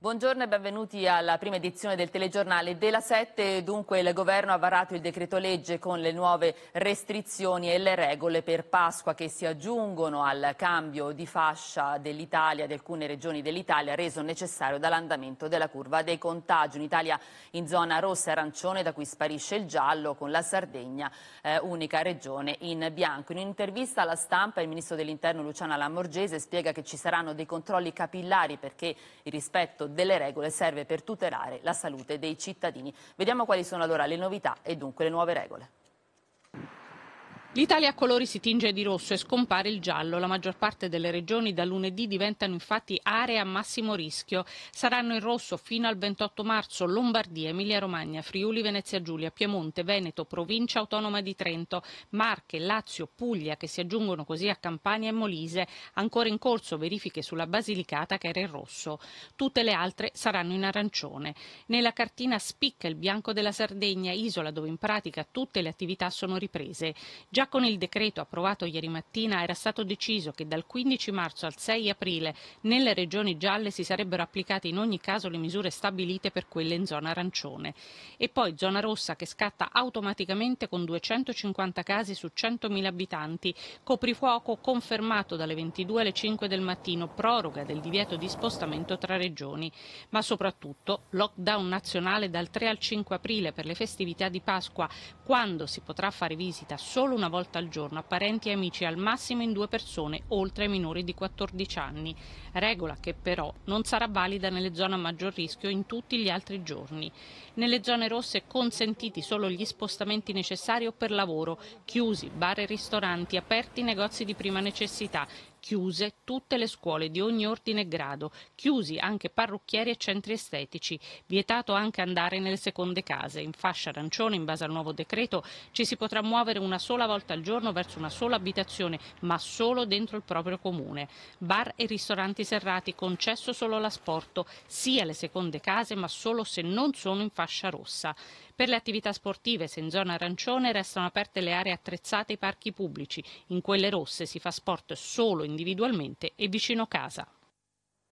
Buongiorno e benvenuti alla prima edizione del telegiornale della 7. Dunque il governo ha varato il decreto legge con le nuove restrizioni e le regole per Pasqua che si aggiungono al cambio di fascia dell'Italia, di alcune regioni dell'Italia, reso necessario dall'andamento della curva dei contagi. Un'Italia in zona rossa e arancione da cui sparisce il giallo con la Sardegna, eh, unica regione in bianco. In un'intervista alla stampa il ministro dell'interno Luciana Lamorgese spiega che ci saranno dei controlli capillari perché il rispetto delle regole serve per tutelare la salute dei cittadini. Vediamo quali sono allora le novità e dunque le nuove regole. L'Italia a colori si tinge di rosso e scompare il giallo. La maggior parte delle regioni da lunedì diventano infatti aree a massimo rischio. Saranno in rosso fino al 28 marzo Lombardia, Emilia-Romagna, Friuli, Venezia Giulia, Piemonte, Veneto, Provincia Autonoma di Trento, Marche, Lazio, Puglia che si aggiungono così a Campania e Molise. Ancora in corso verifiche sulla Basilicata che era in rosso. Tutte le altre saranno in arancione. Nella cartina spicca il bianco della Sardegna, isola dove in pratica tutte le attività sono riprese. Già con il decreto approvato ieri mattina era stato deciso che dal 15 marzo al 6 aprile nelle regioni gialle si sarebbero applicate in ogni caso le misure stabilite per quelle in zona arancione. E poi zona rossa che scatta automaticamente con 250 casi su 100.000 abitanti, coprifuoco confermato dalle 22 alle 5 del mattino, proroga del divieto di spostamento tra regioni, ma soprattutto lockdown nazionale dal 3 al 5 aprile per le festività di Pasqua, quando si potrà fare visita solo una una volta al giorno a parenti e amici al massimo in due persone, oltre ai minori di 14 anni, regola che però non sarà valida nelle zone a maggior rischio in tutti gli altri giorni. Nelle zone rosse consentiti solo gli spostamenti necessari o per lavoro, chiusi bar e ristoranti, aperti negozi di prima necessità, chiuse tutte le scuole di ogni ordine e grado, chiusi anche parrucchieri e centri estetici, vietato anche andare nelle seconde case. In fascia arancione, in base al nuovo decreto, ci si potrà muovere una sola volta al giorno verso una sola abitazione, ma solo dentro il proprio comune. Bar e ristoranti serrati, concesso solo l'asporto, sia alle seconde case, ma solo se non sono in fascia rossa. Per le attività sportive, se in zona arancione, restano aperte le aree attrezzate e i parchi pubblici. In quelle rosse si fa sport solo in individualmente e vicino casa.